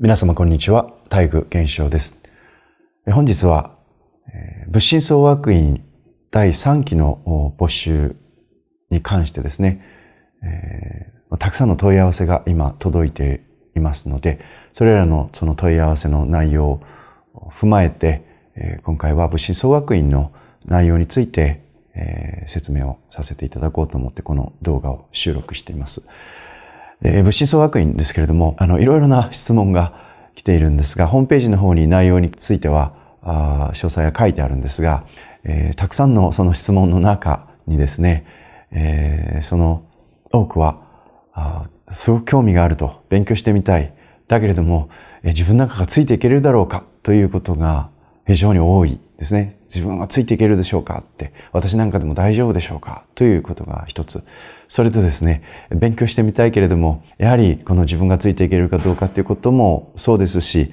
皆様こんにちは。大愚現象です。本日は、物心総学院第3期の募集に関してですね、えー、たくさんの問い合わせが今届いていますので、それらのその問い合わせの内容を踏まえて、え今回は物心総学院の内容について、え説明をさせていただこうと思ってこの動画を収録しています。物心総学院ですけれども、あの、いろいろな質問が来ているんですが、ホームページの方に内容については、あ詳細が書いてあるんですが、えー、たくさんのその質問の中にですね、えー、その多くは、あすごく興味があると、勉強してみたい。だけれども、えー、自分なんかがついていけるだろうかということが非常に多いですね。自分はついていけるでしょうかって、私なんかでも大丈夫でしょうかということが一つ。それとですね、勉強してみたいけれども、やはりこの自分がついていけるかどうかっていうこともそうですし、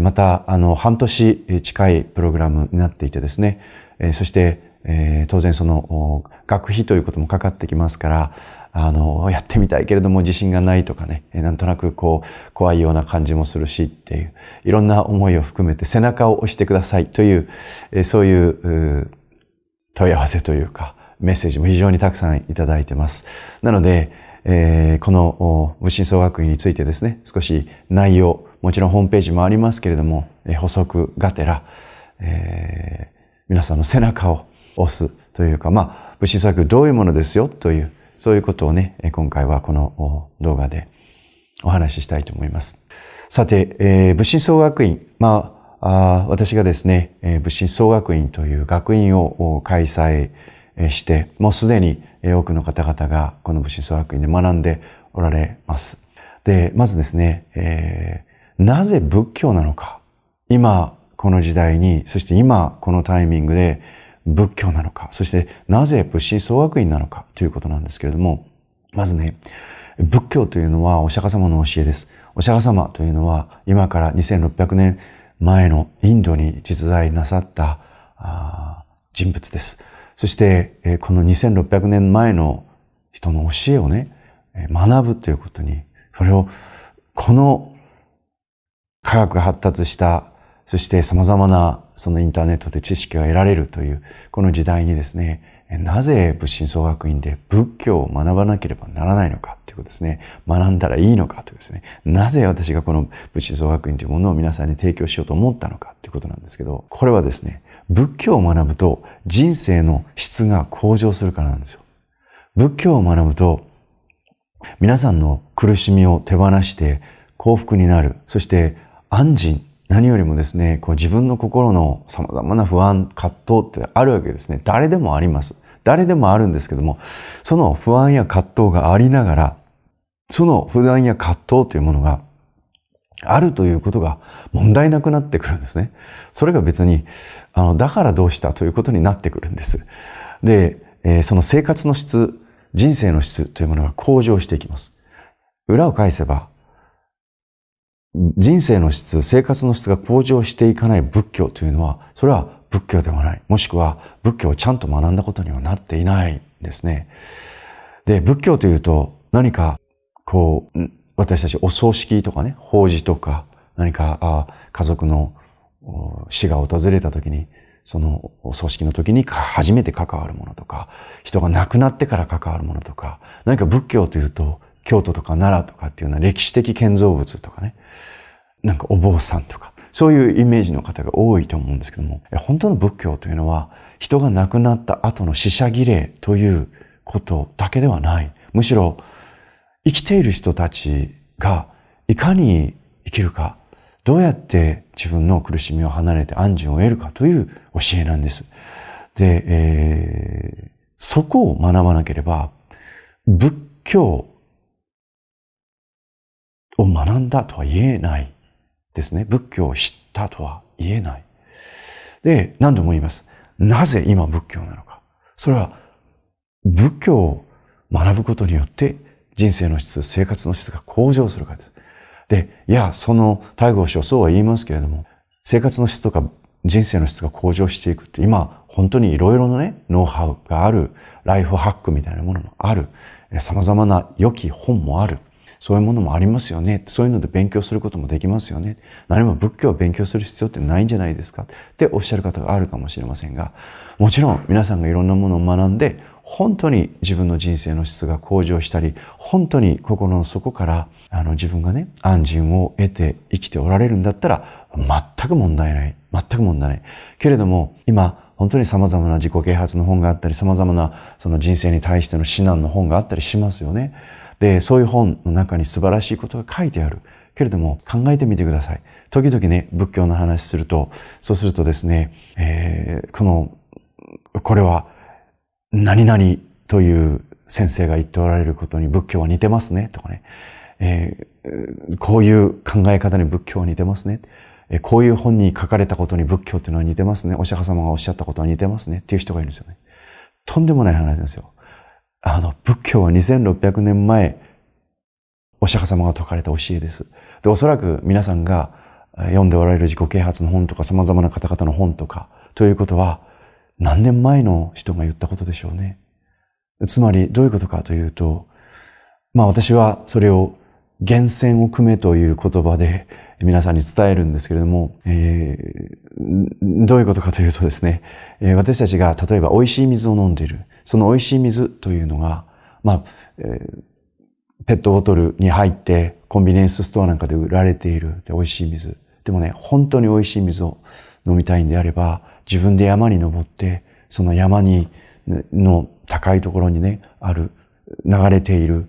また、あの、半年近いプログラムになっていてですね、そして、当然その、学費ということもかかってきますから、あの、やってみたいけれども自信がないとかね、なんとなくこう、怖いような感じもするしっていう、いろんな思いを含めて背中を押してくださいという、そういう問い合わせというか、メッセージも非常にたくさんいただいてます。なので、えー、この無心創学院についてですね、少し内容、もちろんホームページもありますけれども、え補足がてら、えー、皆さんの背中を押すというか、まあ、武学院どういうものですよという、そういうことをね、今回はこの動画でお話ししたいと思います。さて、えー、武総学院、まあ、あ私がですね、えー、武総学院という学院を開催して、もうすでに多くの方々がこの武士総学院で学んでおられます。で、まずですね、えー、なぜ仏教なのか。今、この時代に、そして今、このタイミングで仏教なのか。そして、なぜ仏士総学院なのかということなんですけれども、まずね、仏教というのはお釈迦様の教えです。お釈迦様というのは、今から2600年前のインドに実在なさった人物です。そして、この2600年前の人の教えをね、学ぶということに、それを、この科学が発達した、そして様々なそのインターネットで知識が得られるという、この時代にですね、なぜ仏心総学院で仏教を学ばなければならないのかということですね。学んだらいいのかというですね。なぜ私がこの仏心総学院というものを皆さんに提供しようと思ったのかということなんですけど、これはですね、仏教を学ぶと人生の質が向上するからなんですよ。仏教を学ぶと、皆さんの苦しみを手放して幸福になる。そして安心。何よりもですね、こう自分の心の様々な不安、葛藤ってあるわけですね。誰でもあります。誰でもあるんですけども、その不安や葛藤がありながら、その不安や葛藤というものがあるということが問題なくなってくるんですね。それが別に、あの、だからどうしたということになってくるんです。で、えー、その生活の質、人生の質というものが向上していきます。裏を返せば、人生の質、生活の質が向上していかない仏教というのは、それは仏教ではない。もしくは仏教をちゃんと学んだことにはなっていないんですね。で、仏教というと何かこう、私たちお葬式とかね、法事とか、何か家族の死が訪れた時に、そのお葬式の時に初めて関わるものとか、人が亡くなってから関わるものとか、何か仏教というと、京都とか奈良とかっていうのは歴史的建造物とかね、なんかお坊さんとか、そういうイメージの方が多いと思うんですけども、本当の仏教というのは、人が亡くなった後の死者儀礼ということだけではない。むしろ、生きている人たちがいかに生きるか、どうやって自分の苦しみを離れて安心を得るかという教えなんです。で、えー、そこを学ばなければ、仏教を学んだとは言えないですね。仏教を知ったとは言えない。で、何度も言います。なぜ今仏教なのか。それは、仏教を学ぶことによって人生の質、生活の質が向上するからです。で、いや、その大悟師匠そうは言いますけれども、生活の質とか人生の質が向上していくって、今、本当にいろいろなね、ノウハウがある、ライフハックみたいなものもある、様々な良き本もある、そういうものもありますよね。そういうので勉強することもできますよね。何も仏教を勉強する必要ってないんじゃないですかっておっしゃる方があるかもしれませんが、もちろん皆さんがいろんなものを学んで、本当に自分の人生の質が向上したり、本当に心の底から、あの自分がね、安心を得て生きておられるんだったら、全く問題ない。全く問題ない。けれども、今、本当に様々な自己啓発の本があったり、様々なその人生に対しての指南の本があったりしますよね。で、そういう本の中に素晴らしいことが書いてある。けれども、考えてみてください。時々ね、仏教の話すると、そうするとですね、えー、この、これは何々という先生が言っておられることに仏教は似てますねとかね、えー、こういう考え方に仏教は似てますね、えー、こういう本に書かれたことに仏教というのは似てますね、お釈迦様がおっしゃったことは似てますねっていう人がいるんですよね。とんでもない話ですよ。あの、仏教は2600年前、お釈迦様が説かれた教えです。で、おそらく皆さんが読んでおられる自己啓発の本とか様々な方々の本とか、ということは、何年前の人が言ったことでしょうね。つまりどういうことかというと、まあ私はそれを源泉を組めという言葉で皆さんに伝えるんですけれども、えー、どういうことかというとですね、え私たちが例えば美味しい水を飲んでいる、その美味しい水というのが、まあ、えー、ペットボトルに入ってコンビニエンスストアなんかで売られているで美味しい水。でもね、本当に美味しい水を飲みたいんであれば、自分で山に登って、その山に、の高いところにね、ある、流れている、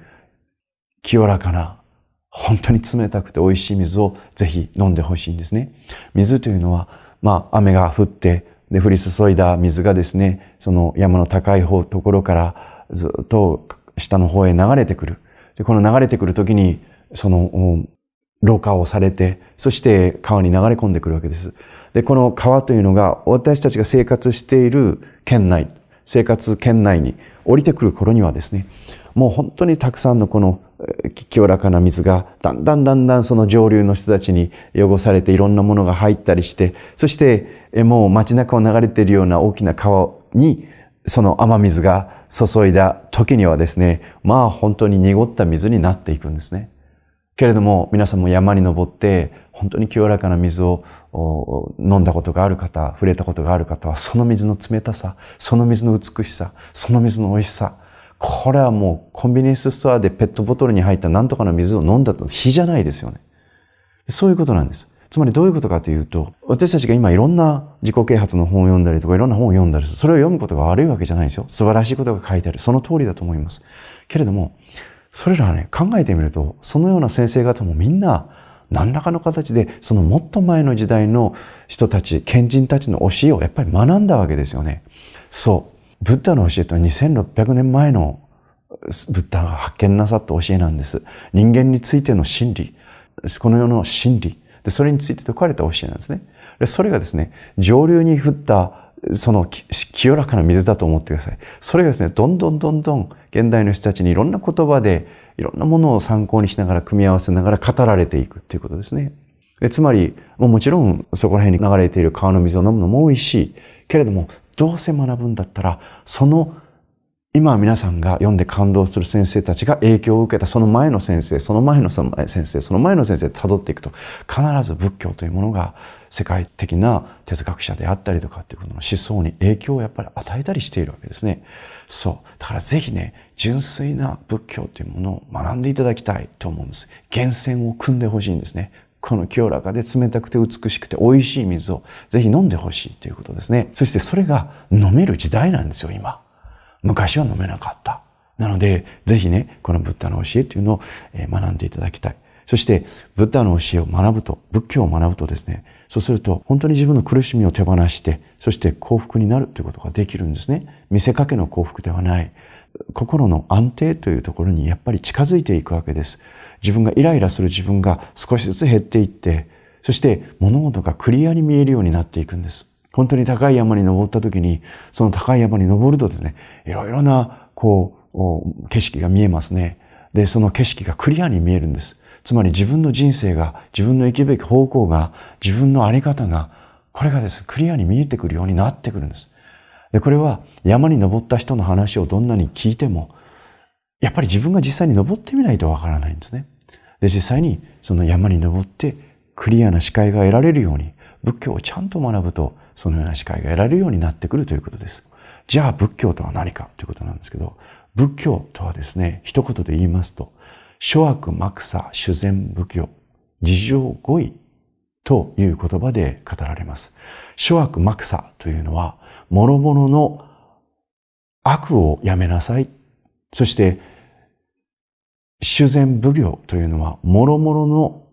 清らかな、本当に冷たくて美味しい水をぜひ飲んでほしいんですね。水というのは、まあ、雨が降って、で、降り注いだ水がですね、その山の高い方、ところからずっと下の方へ流れてくる。で、この流れてくる時に、その、廊下をされて、そして川に流れ込んでくるわけです。で、この川というのが私たちが生活している県内、生活圏内に降りてくる頃にはですね、もう本当にたくさんのこの清らかな水がだんだんだんだんその上流の人たちに汚されていろんなものが入ったりして、そしてもう街中を流れているような大きな川にその雨水が注いだ時にはですね、まあ本当に濁った水になっていくんですね。けれども皆さんも山に登って本当に清らかな水を飲んだことがある方、触れたことがある方は、その水の冷たさ、その水の美しさ、その水の美味しさ、これはもうコンビニエンスストアでペットボトルに入った何とかの水を飲んだと比じゃないですよね。そういうことなんです。つまりどういうことかというと、私たちが今いろんな自己啓発の本を読んだりとかいろんな本を読んだりする。それを読むことが悪いわけじゃないですよ。素晴らしいことが書いてある。その通りだと思います。けれども、それらはね、考えてみると、そのような先生方もみんな何らかの形でそのもっと前の時代の人たち、賢人たちの教えをやっぱり学んだわけですよね。そう。ブッダの教えとは2600年前のブッダが発見なさった教えなんです。人間についての真理。この世の真理。で、それについて説かれた教えなんですね。で、それがですね、上流に降ったその清らかな水だと思ってください。それがですね、どんどんどんどん現代の人たちにいろんな言葉でいろんなものを参考にしながら組み合わせながら語られていくっていうことですね。つまり、もちろんそこら辺に流れている川の水を飲むのも美味しい。けれども、どうせ学ぶんだったら、その今皆さんが読んで感動する先生たちが影響を受けたその前の先生、その前の先生、その前の先生辿っていくと、必ず仏教というものが世界的な哲学者であったりとかっていうことの思想に影響をやっぱり与えたりしているわけですね。そう。だからぜひね、純粋な仏教というものを学んでいただきたいと思うんです。源泉を汲んでほしいんですね。この清らかで冷たくて美しくて美味しい水をぜひ飲んでほしいということですね。そしてそれが飲める時代なんですよ、今。昔は飲めなかった。なので、ぜひね、このブッダの教えというのを学んでいただきたい。そして、ブッダの教えを学ぶと、仏教を学ぶとですね、そうすると、本当に自分の苦しみを手放して、そして幸福になるということができるんですね。見せかけの幸福ではない。心の安定というところにやっぱり近づいていくわけです。自分がイライラする自分が少しずつ減っていって、そして物事がクリアに見えるようになっていくんです。本当に高い山に登った時に、その高い山に登るとですね、いろいろな、こう、景色が見えますね。で、その景色がクリアに見えるんです。つまり自分の人生が、自分の生きべき方向が、自分のあり方が、これがです、クリアに見えてくるようになってくるんです。で、これは山に登った人の話をどんなに聞いても、やっぱり自分が実際に登ってみないとわからないんですね。で、実際にその山に登ってクリアな視界が得られるように、仏教をちゃんと学ぶと、そのような視界が得られるようになってくるということです。じゃあ仏教とは何かということなんですけど、仏教とはですね、一言で言いますと、諸悪幕差修善仏教、事情語彙という言葉で語られます。諸悪幕差というのは、諸々の悪をやめなさい。そして、修善奉行というのは、諸々の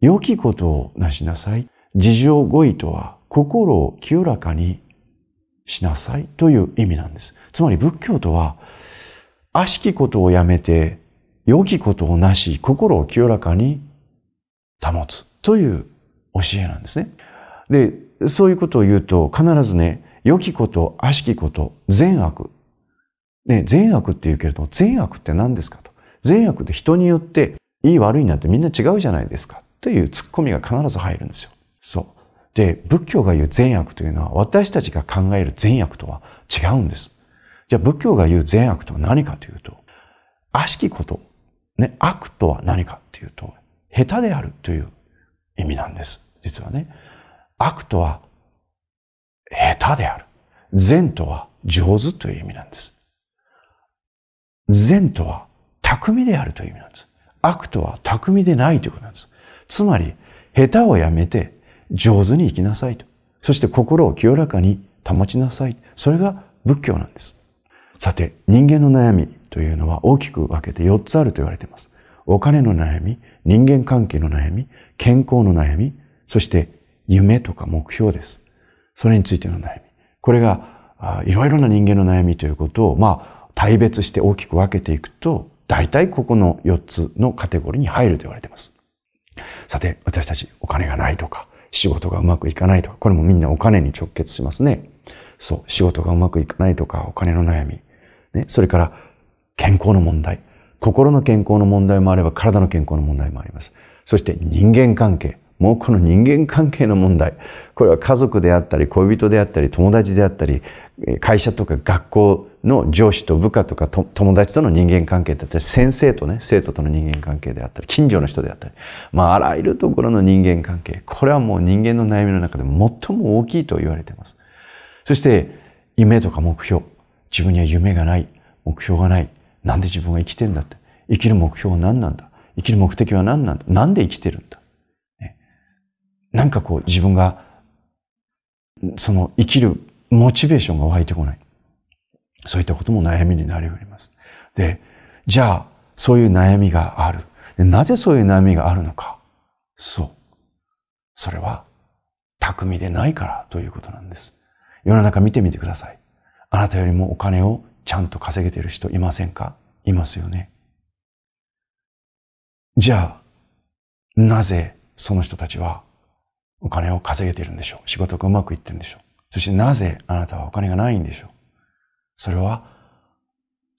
良きことをなしなさい。事情語彙とは、心を清らかにしなさいという意味なんです。つまり仏教とは、悪しきことをやめて、良きことをなし、心を清らかに保つという教えなんですね。で、そういうことを言うと、必ずね、良きこと、悪しきこと、善悪。ね、善悪って言うけれど、善悪って何ですかと。善悪って人によって、いい悪いなんてみんな違うじゃないですか。というツッコミが必ず入るんですよ。そう。で、仏教が言う善悪というのは私たちが考える善悪とは違うんです。じゃあ仏教が言う善悪とは何かというと、悪しきこと、ね、悪とは何かというと、下手であるという意味なんです。実はね。悪とは下手である。善とは上手という意味なんです。善とは巧みであるという意味なんです。悪とは巧みでないということなんです。つまり、下手をやめて上手に生きなさいと。そして心を清らかに保ちなさい。それが仏教なんです。さて、人間の悩みというのは大きく分けて4つあると言われています。お金の悩み、人間関係の悩み、健康の悩み、そして夢とか目標です。それについての悩み。これが、いろいろな人間の悩みということを、まあ、大別して大きく分けていくと、大体ここの4つのカテゴリーに入ると言われています。さて、私たちお金がないとか、仕事がうまくいかないとか、これもみんなお金に直結しますね。そう、仕事がうまくいかないとか、お金の悩み。ね、それから、健康の問題。心の健康の問題もあれば、体の健康の問題もあります。そして人間関係。もうこの人間関係の問題。これは家族であったり、恋人であったり、友達であったり、会社とか学校の上司と部下とか友達との人間関係だったり、先生とね、生徒との人間関係であったり、近所の人であったり、まあ、あらゆるところの人間関係。これはもう人間の悩みの中で最も大きいと言われています。そして、夢とか目標。自分には夢がない。目標がない。なんで自分が生きてるんだって。生きる目標は何なんだ生きる目的は何なんだなんで生きてるんだなんかこう自分が、その生きるモチベーションが湧いてこない。そういったことも悩みになり得ます。で、じゃあ、そういう悩みがある。なぜそういう悩みがあるのか。そう。それは、巧みでないからということなんです。世の中見てみてください。あなたよりもお金をちゃんと稼げてる人いませんかいますよね。じゃあ、なぜその人たちはお金を稼げているんでしょう。仕事がうまくいってるんでしょう。そしてなぜあなたはお金がないんでしょう。それは、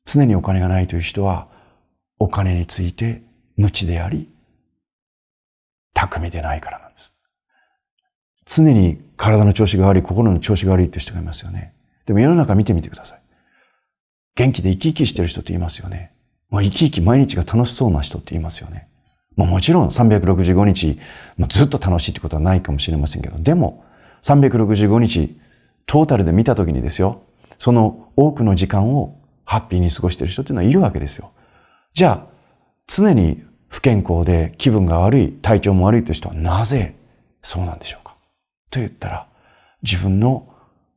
常にお金がないという人は、お金について無知であり、巧みでないからなんです。常に体の調子が悪い、心の調子が悪いって人がいますよね。でも世の中見てみてください。元気で生き生きしてる人って言いますよね。もう生き生き毎日が楽しそうな人って言いますよね。もちろん365日、もうずっと楽しいってことはないかもしれませんけど、でも、365日、トータルで見たときにですよ、その多くの時間をハッピーに過ごしている人っていうのはいるわけですよ。じゃあ、常に不健康で気分が悪い、体調も悪いという人はなぜそうなんでしょうかと言ったら、自分の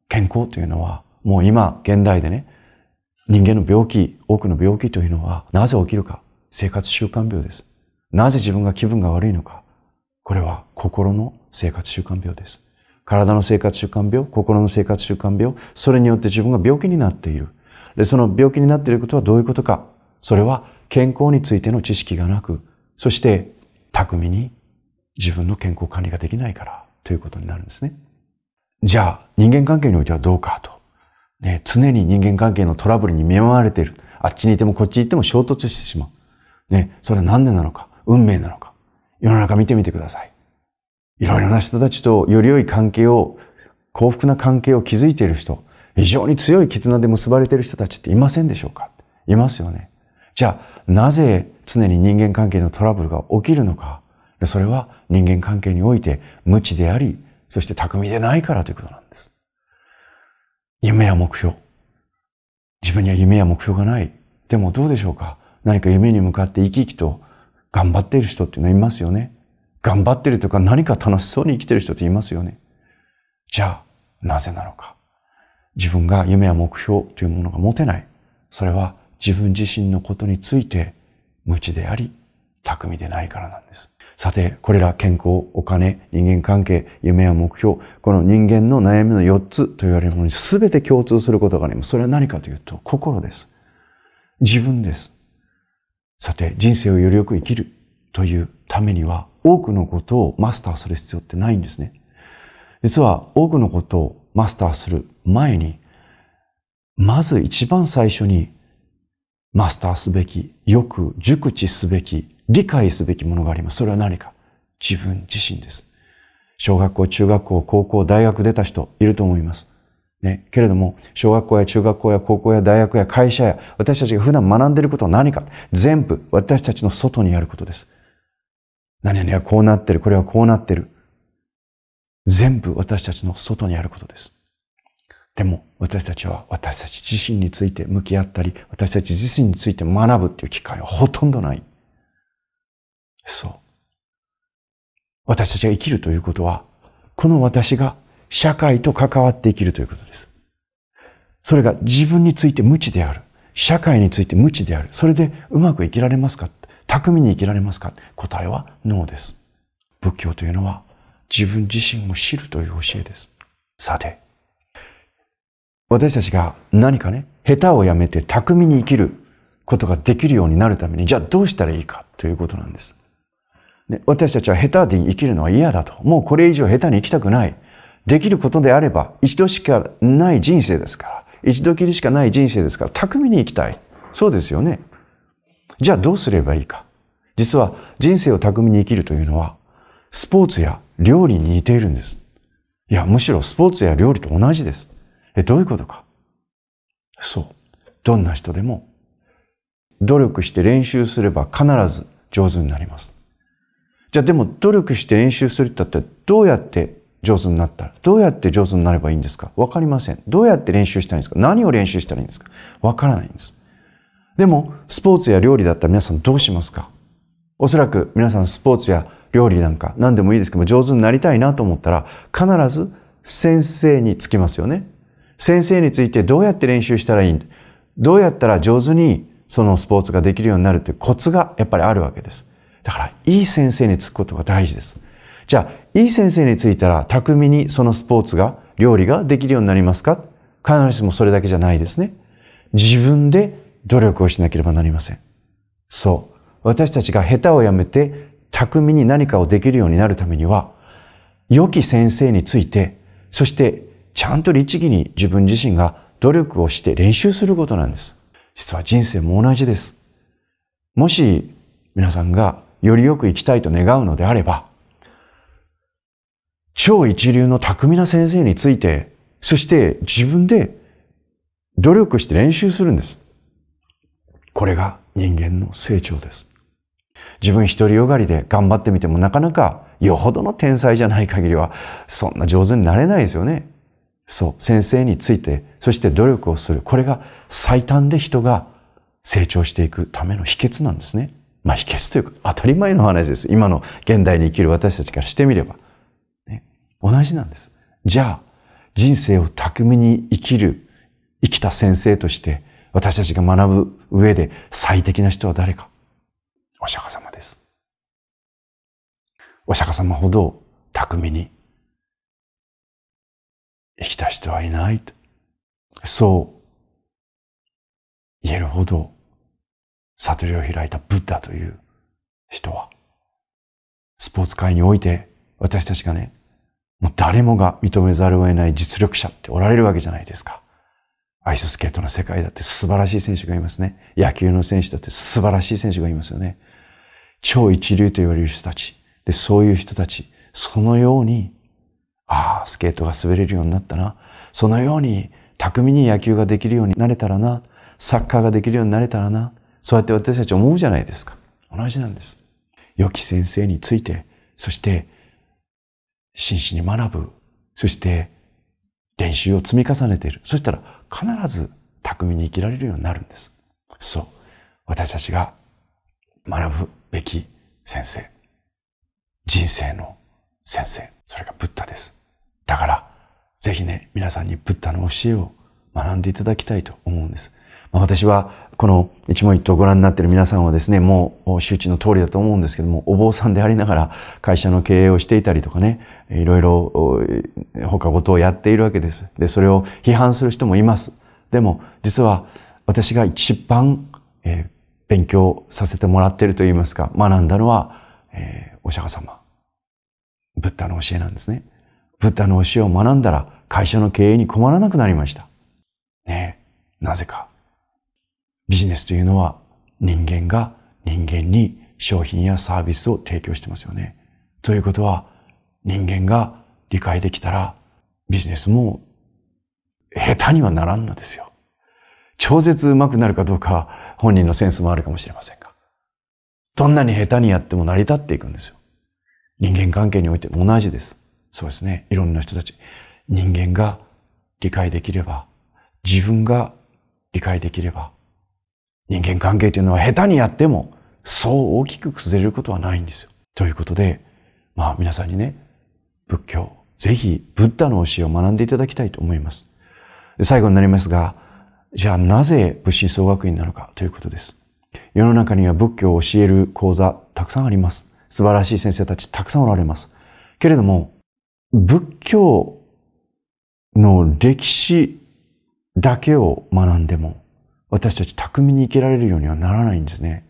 健康というのは、もう今、現代でね、人間の病気、多くの病気というのは、なぜ起きるか、生活習慣病です。なぜ自分が気分が悪いのか。これは心の生活習慣病です。体の生活習慣病、心の生活習慣病、それによって自分が病気になっている。で、その病気になっていることはどういうことか。それは健康についての知識がなく、そして巧みに自分の健康管理ができないからということになるんですね。じゃあ人間関係においてはどうかと。ね、常に人間関係のトラブルに見舞われている。あっちにいてもこっちにいても衝突してしまう。ね、それは何でなのか。運命なのか。世の中見てみてください。いろいろな人たちとより良い関係を、幸福な関係を築いている人、非常に強い絆で結ばれている人たちっていませんでしょうかいますよね。じゃあ、なぜ常に人間関係のトラブルが起きるのか。それは人間関係において無知であり、そして巧みでないからということなんです。夢や目標。自分には夢や目標がない。でもどうでしょうか何か夢に向かって生き生きと頑張っている人っていうのはいますよね。頑張っているとか何か楽しそうに生きている人っていますよね。じゃあ、なぜなのか。自分が夢や目標というものが持てない。それは自分自身のことについて無知であり、巧みでないからなんです。さて、これら健康、お金、人間関係、夢や目標、この人間の悩みの4つと言われるものに全て共通することがあります。それは何かというと、心です。自分です。さて、人生をよりよく生きるというためには、多くのことをマスターする必要ってないんですね。実は多くのことをマスターする前に、まず一番最初にマスターすべき、よく熟知すべき、理解すべきものがあります。それは何か自分自身です。小学校、中学校、高校、大学出た人いると思います。ね、けれども、小学校や中学校や高校や大学や会社や、私たちが普段学んでいることは何か、全部私たちの外にあることです。何々はこうなってる、これはこうなってる。全部私たちの外にあることです。でも、私たちは私たち自身について向き合ったり、私たち自身について学ぶっていう機会はほとんどない。そう。私たちが生きるということは、この私が社会と関わって生きるということです。それが自分について無知である。社会について無知である。それでうまく生きられますか巧みに生きられますか答えはノーです。仏教というのは自分自身を知るという教えです。さて、私たちが何かね、下手をやめて巧みに生きることができるようになるために、じゃあどうしたらいいかということなんです。で私たちは下手で生きるのは嫌だと。もうこれ以上下手に生きたくない。できることであれば、一度しかない人生ですから、一度きりしかない人生ですから、巧みに生きたい。そうですよね。じゃあどうすればいいか。実は人生を巧みに生きるというのは、スポーツや料理に似ているんです。いや、むしろスポーツや料理と同じです。え、どういうことか。そう。どんな人でも、努力して練習すれば必ず上手になります。じゃあでも努力して練習するってったて、どうやって上手になったら、どうやって上手になればいいんですかわかりません。どうやって練習したらいいんですか何を練習したらいいんですかわからないんです。でも、スポーツや料理だったら皆さんどうしますかおそらく皆さんスポーツや料理なんか何でもいいですけども上手になりたいなと思ったら必ず先生につきますよね。先生についてどうやって練習したらいいんだどうやったら上手にそのスポーツができるようになるっいうコツがやっぱりあるわけです。だからいい先生につくことが大事です。じゃあ、いい先生についたら巧みにそのスポーツが、料理ができるようになりますか必ずしもそれだけじゃないですね。自分で努力をしなければなりません。そう。私たちが下手をやめて、巧みに何かをできるようになるためには、良き先生について、そしてちゃんと律儀に自分自身が努力をして練習することなんです。実は人生も同じです。もし皆さんがよりよく生きたいと願うのであれば、超一流の巧みな先生について、そして自分で努力して練習するんです。これが人間の成長です。自分一人よがりで頑張ってみてもなかなかよほどの天才じゃない限りはそんな上手になれないですよね。そう、先生について、そして努力をする。これが最短で人が成長していくための秘訣なんですね。まあ秘訣というか当たり前の話です。今の現代に生きる私たちからしてみれば。同じなんです。じゃあ、人生を巧みに生きる、生きた先生として、私たちが学ぶ上で最適な人は誰かお釈迦様です。お釈迦様ほど巧みに生きた人はいないと。そう言えるほど悟りを開いたブッダという人は、スポーツ界において私たちがね、もう誰もが認めざるを得ない実力者っておられるわけじゃないですか。アイススケートの世界だって素晴らしい選手がいますね。野球の選手だって素晴らしい選手がいますよね。超一流と言われる人たち。で、そういう人たち。そのように、ああ、スケートが滑れるようになったな。そのように、巧みに野球ができるようになれたらな。サッカーができるようになれたらな。そうやって私たち思うじゃないですか。同じなんです。良き先生について、そして真摯に学ぶ。そして練習を積み重ねている。そしたら必ず巧みに生きられるようになるんです。そう。私たちが学ぶべき先生。人生の先生。それがブッダです。だから、ぜひね、皆さんにブッダの教えを学んでいただきたいと思うんです。まあ、私は、この一問一答をご覧になっている皆さんはですね、もう周知の通りだと思うんですけども、お坊さんでありながら会社の経営をしていたりとかね、いろいろ他事をやっているわけです。で、それを批判する人もいます。でも、実は私が一番、えー、勉強させてもらっていると言いますか、学んだのは、えー、お釈迦様。ブッダの教えなんですね。ブッダの教えを学んだら会社の経営に困らなくなりました。ねえ、なぜか。ビジネスというのは人間が人間に商品やサービスを提供してますよね。ということは、人間が理解できたら、ビジネスも下手にはならんのですよ。超絶うまくなるかどうか本人のセンスもあるかもしれませんが。どんなに下手にやっても成り立っていくんですよ。人間関係においても同じです。そうですね。いろんな人たち。人間が理解できれば、自分が理解できれば、人間関係というのは下手にやっても、そう大きく崩れることはないんですよ。ということで、まあ皆さんにね、仏教、ぜひブッダの教えを学んでいただきたいと思います。最後になりますが、じゃあなぜ仏師総学院なのかということです。世の中には仏教を教える講座たくさんあります。素晴らしい先生たちたくさんおられます。けれども、仏教の歴史だけを学んでも、私たち巧みに生きられるようにはならないんですね。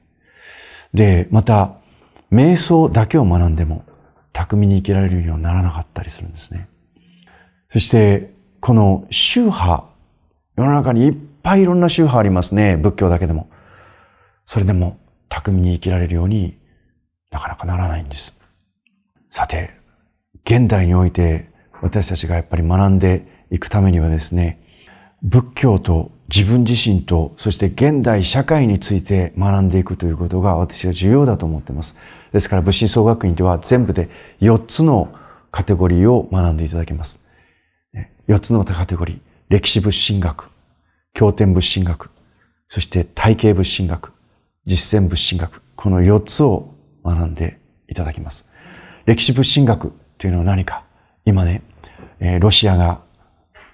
で、また、瞑想だけを学んでも、巧みに生きられるようにならなかったりするんですね。そして、この宗派、世の中にいっぱいいろんな宗派ありますね。仏教だけでも。それでも、巧みに生きられるようになかなかならないんです。さて、現代において私たちがやっぱり学んでいくためにはですね、仏教と自分自身と、そして現代社会について学んでいくということが私は重要だと思っています。ですから、武心総学院では全部で4つのカテゴリーを学んでいただけます。4つのカテゴリー。歴史物心学、経典物心学、そして体系物心学、実践物心学。この4つを学んでいただきます。歴史物心学というのは何か今ね、ロシアが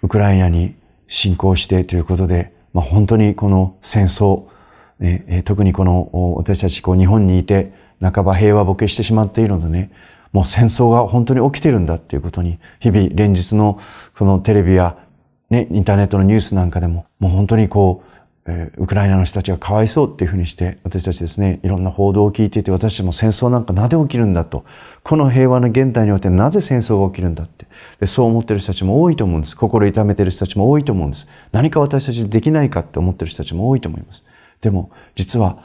ウクライナに信仰してということで、まあ、本当にこの戦争、え特にこの私たちこう日本にいて半ば平和ボケしてしまっているのでね、もう戦争が本当に起きてるんだっていうことに、日々連日のこのテレビやね、インターネットのニュースなんかでも、もう本当にこう、ウクライナの人たちがかわいそうっていうふうにして、私たちですね、いろんな報道を聞いていて、私たちも戦争なんかなぜ起きるんだと。この平和の現代においてなぜ戦争が起きるんだって。でそう思ってる人たちも多いと思うんです。心痛めてる人たちも多いと思うんです。何か私たちできないかって思ってる人たちも多いと思います。でも、実は、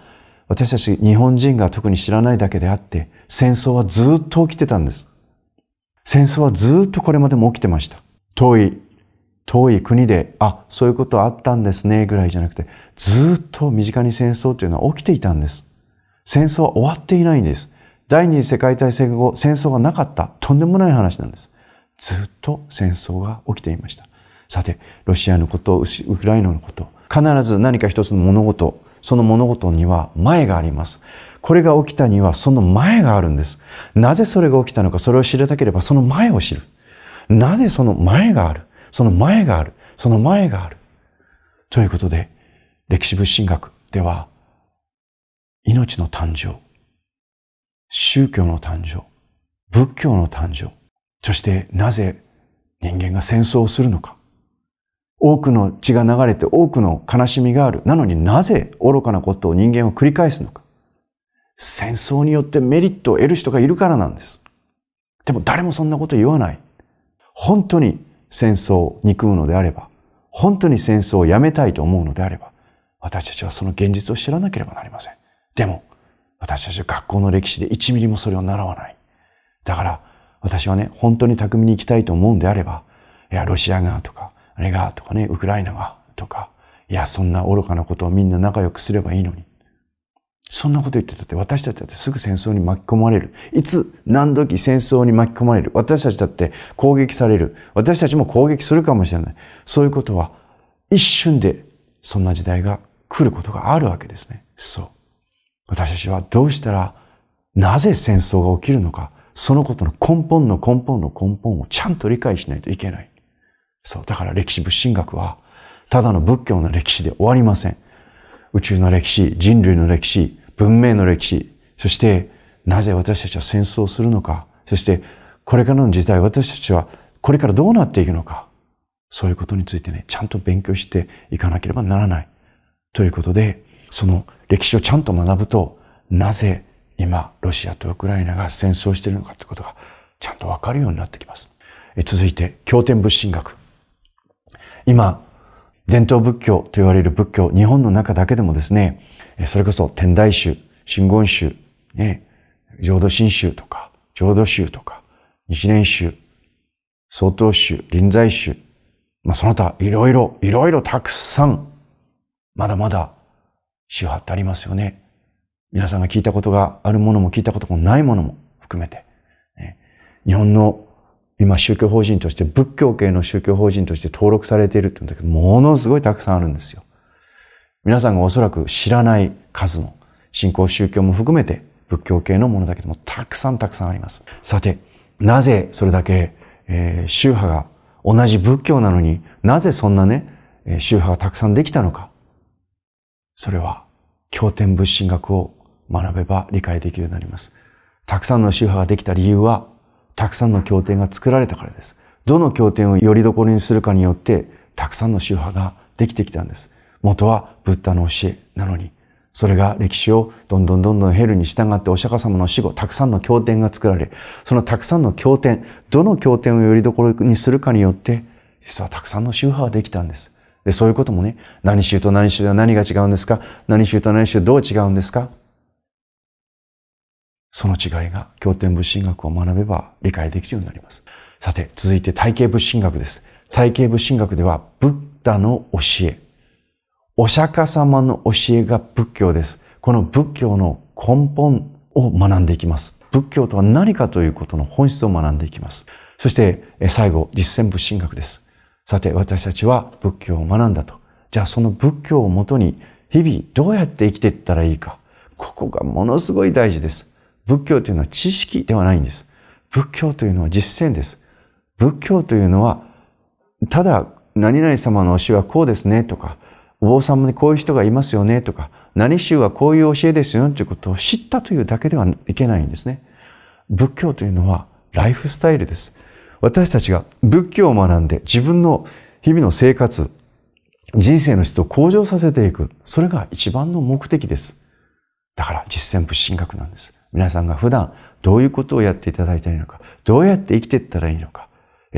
私たち日本人が特に知らないだけであって、戦争はずっと起きてたんです。戦争はずっとこれまでも起きてました。遠い遠い国で、あ、そういうことあったんですね、ぐらいじゃなくて、ずっと身近に戦争というのは起きていたんです。戦争は終わっていないんです。第二次世界大戦後、戦争がなかった、とんでもない話なんです。ずっと戦争が起きていました。さて、ロシアのこと、ウクライナのこと、必ず何か一つの物事、その物事には前があります。これが起きたにはその前があるんです。なぜそれが起きたのか、それを知りたければその前を知る。なぜその前がある。その前がある。その前がある。ということで、歴史物神学では、命の誕生、宗教の誕生、仏教の誕生、そしてなぜ人間が戦争をするのか。多くの血が流れて多くの悲しみがある。なのになぜ愚かなことを人間は繰り返すのか。戦争によってメリットを得る人がいるからなんです。でも誰もそんなこと言わない。本当に戦争を憎むのであれば、本当に戦争をやめたいと思うのであれば、私たちはその現実を知らなければなりません。でも、私たちは学校の歴史で1ミリもそれを習わない。だから、私はね、本当に巧みに行きたいと思うんであれば、いや、ロシアがとか、あれがとかね、ウクライナがとか、いや、そんな愚かなことをみんな仲良くすればいいのに。そんなこと言ってたって私たちだってすぐ戦争に巻き込まれる。いつ何時戦争に巻き込まれる。私たちだって攻撃される。私たちも攻撃するかもしれない。そういうことは一瞬でそんな時代が来ることがあるわけですね。そう。私たちはどうしたらなぜ戦争が起きるのか、そのことの根本の根本の根本をちゃんと理解しないといけない。そう。だから歴史物心学はただの仏教の歴史で終わりません。宇宙の歴史、人類の歴史、文明の歴史、そしてなぜ私たちは戦争をするのか、そしてこれからの時代、私たちはこれからどうなっていくのか、そういうことについてね、ちゃんと勉強していかなければならない。ということで、その歴史をちゃんと学ぶと、なぜ今、ロシアとウクライナが戦争しているのかということが、ちゃんとわかるようになってきます。え続いて、経典仏心学。今、伝統仏教と言われる仏教、日本の中だけでもですね、それこそ天台宗、真言宗、ね、浄土真宗とか、浄土宗とか、日蓮宗、曹洞宗、臨済宗、まあ、その他、いろいろ、いろいろたくさん、まだまだ宗派ってありますよね。皆さんが聞いたことがあるものも聞いたこともないものも含めて、ね、日本の今宗教法人として、仏教系の宗教法人として登録されているって言うんだけど、ものすごいたくさんあるんですよ。皆さんがおそらく知らない数の信仰宗教も含めて仏教系のものだけでもたくさんたくさんあります。さて、なぜそれだけ、えー、宗派が同じ仏教なのになぜそんなね、宗派がたくさんできたのか。それは、経典仏心学を学べば理解できるようになります。たくさんの宗派ができた理由は、たくさんの経典が作られたからです。どの経典をよりどころにするかによって、たくさんの宗派ができてきたんです。元はブッダの教えなのに、それが歴史をどんどんどんどんヘルに従ってお釈迦様の死後、たくさんの経典が作られ、そのたくさんの経典、どの経典をよりどころにするかによって、実はたくさんの宗派ができたんです。で、そういうこともね、何宗と何宗では何が違うんですか何宗と何宗どう違うんですかその違いが経典仏神学を学べば理解できるようになります。さて、続いて体系仏神学です。体系仏神学では、ブッダの教え、お釈迦様の教えが仏教です。この仏教の根本を学んでいきます。仏教とは何かということの本質を学んでいきます。そして最後、実践仏神学です。さて、私たちは仏教を学んだと。じゃあその仏教をもとに日々どうやって生きていったらいいか。ここがものすごい大事です。仏教というのは知識ではないんです。仏教というのは実践です。仏教というのは、ただ、何々様の教えはこうですねとか、お坊さもにこういう人がいますよねとか、何宗はこういう教えですよということを知ったというだけではいけないんですね。仏教というのはライフスタイルです。私たちが仏教を学んで自分の日々の生活、人生の質を向上させていく。それが一番の目的です。だから実践仏心学なんです。皆さんが普段どういうことをやっていただいたらいいのか、どうやって生きていったらいいのか、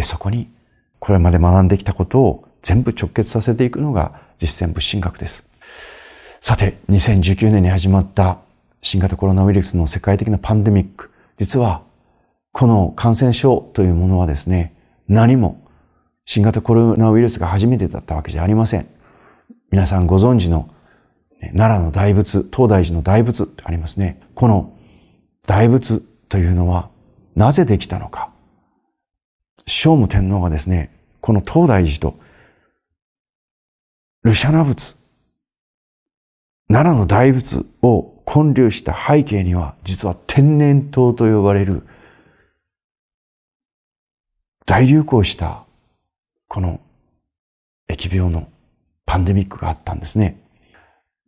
そこにこれまで学んできたことを全部直結させていくのが実践物心学です。さて、2019年に始まった新型コロナウイルスの世界的なパンデミック。実は、この感染症というものはですね、何も新型コロナウイルスが初めてだったわけじゃありません。皆さんご存知の奈良の大仏、東大寺の大仏ってありますね。この大仏というのはなぜできたのか。聖武天皇がですね、この東大寺とルシャナ仏、奈良の大仏を建立した背景には、実は天然痘と呼ばれる、大流行した、この疫病のパンデミックがあったんですね。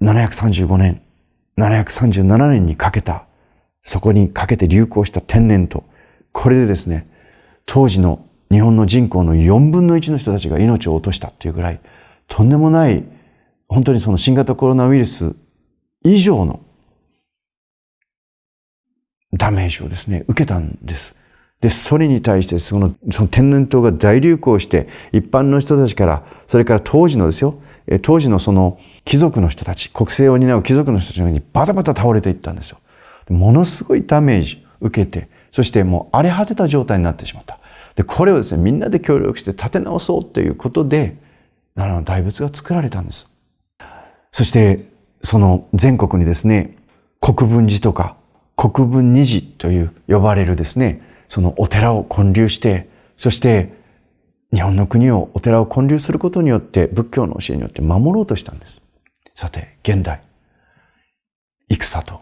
735年、737年にかけた、そこにかけて流行した天然痘。これでですね、当時の日本の人口の4分の1の人たちが命を落としたっていうぐらい、とんでもない、本当にその新型コロナウイルス以上のダメージをですね、受けたんです。で、それに対してその、その天然痘が大流行して、一般の人たちから、それから当時のですよ、当時のその貴族の人たち、国政を担う貴族の人たちにバタバタ倒れていったんですよ。ものすごいダメージ受けて、そしてもう荒れ果てた状態になってしまった。で、これをですね、みんなで協力して立て直そうということで、奈良の大仏が作られたんです。そして、その全国にですね、国分寺とか国分二寺という呼ばれるですね、そのお寺を建立して、そして日本の国をお寺を建立することによって仏教の教えによって守ろうとしたんです。さて、現代、戦と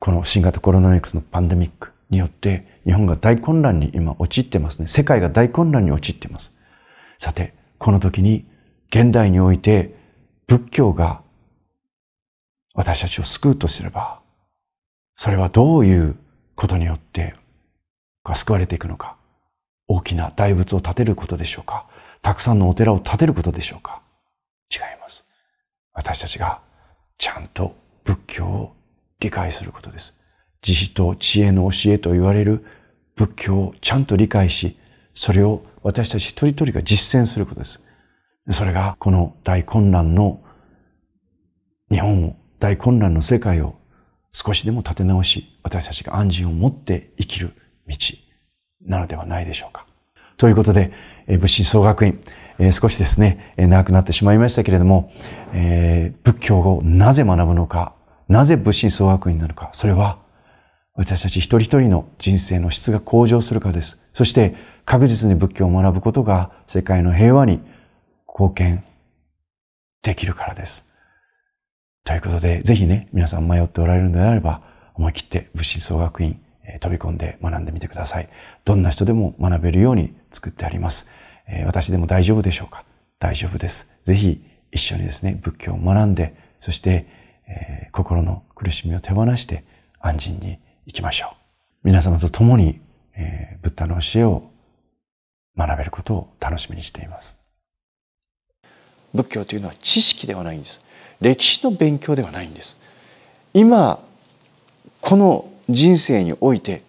この新型コロナウイルスのパンデミックによって日本が大混乱に今陥ってますね。世界が大混乱に陥ってます。さて、この時に現代において仏教が私たちを救うとすれば、それはどういうことによって救われていくのか。大きな大仏を建てることでしょうか。たくさんのお寺を建てることでしょうか。違います。私たちがちゃんと仏教を理解することです。慈悲と知恵の教えと言われる仏教をちゃんと理解し、それを私たち一人一人が実践することです。それがこの大混乱の日本を、大混乱の世界を少しでも立て直し、私たちが安心を持って生きる道なのではないでしょうか。ということで、物心総学院、えー、少しですね、えー、長くなってしまいましたけれども、えー、仏教をなぜ学ぶのか、なぜ仏心総学院なのか、それは私たち一人一人の人生の質が向上するかです。そして確実に仏教を学ぶことが世界の平和に貢献できるからです。ということで、ぜひね、皆さん迷っておられるのであれば、思い切って物心総学院、え飛び込んで学んでみてください。どんな人でも学べるように作ってあります。え私でも大丈夫でしょうか大丈夫です。ぜひ一緒にですね、仏教を学んで、そして、えー、心の苦しみを手放して安心に行きましょう。皆様と共に、えー、ブッダの教えを学べることを楽しみにしています。仏教というのは知識ではないんです歴史の勉強ではないんです今この人生において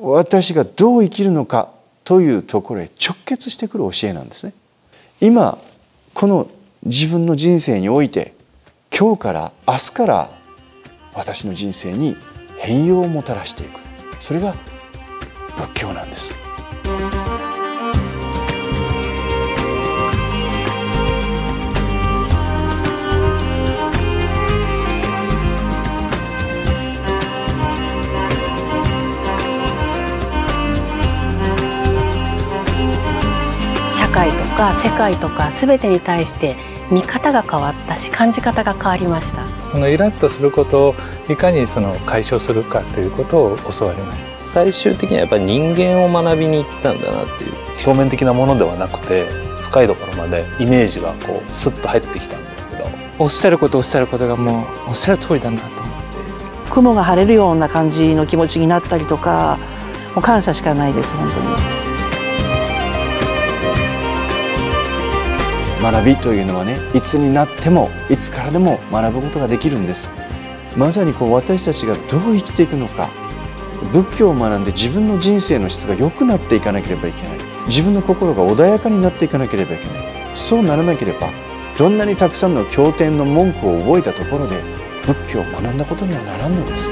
私がどう生きるのかというところへ直結してくる教えなんですね今この自分の人生において今日から明日から私の人生に変容をもたらしていくそれが仏教なんです。界とか世界とか全てに対して見方が変わったし感じ方が変わりましたそのイラッとすることをいかにその解消するかということを教わりました最終的にはやっぱり人間を学びに行ったんだなっていう表面的なものではなくて深いところまでイメージがこうスッと入ってきたんですけどおっしゃることおっしゃることがもうおっしゃる通りだなと思って雲が晴れるような感じの気持ちになったりとかもう感謝しかないです本当に。学びというのはねいつになってもいつからでも学ぶことができるんですまさにこう私たちがどう生きていくのか仏教を学んで自分の人生の質が良くなっていかなければいけない自分の心が穏やかになっていかなければいけないそうならなければどんなにたくさんの経典の文句を覚えたところで仏教を学んだことにはならんのです。